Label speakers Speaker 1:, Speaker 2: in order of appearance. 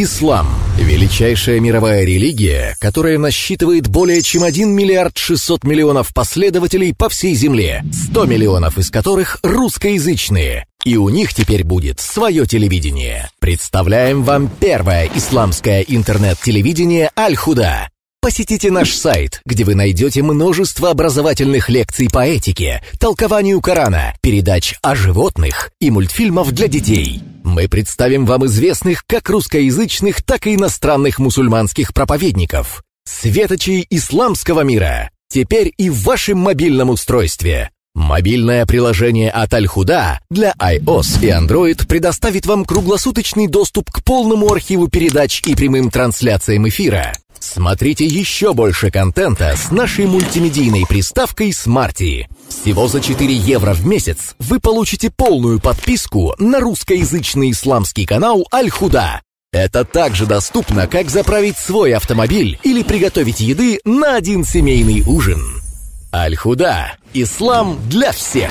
Speaker 1: Ислам – величайшая мировая религия, которая насчитывает более чем 1 миллиард 600 миллионов последователей по всей Земле, 100 миллионов из которых русскоязычные. И у них теперь будет свое телевидение. Представляем вам первое исламское интернет-телевидение «Аль-Худа». Посетите наш сайт, где вы найдете множество образовательных лекций по этике, толкованию Корана, передач о животных и мультфильмов для детей мы представим вам известных как русскоязычных, так и иностранных мусульманских проповедников, светочей исламского мира, теперь и в вашем мобильном устройстве. Мобильное приложение от Аль-Худа для iOS и Android предоставит вам круглосуточный доступ к полному архиву передач и прямым трансляциям эфира, Смотрите еще больше контента с нашей мультимедийной приставкой «Смарти». Всего за 4 евро в месяц вы получите полную подписку на русскоязычный исламский канал «Аль-Худа». Это также доступно, как заправить свой автомобиль или приготовить еды на один семейный ужин. «Аль-Худа» – ислам для всех!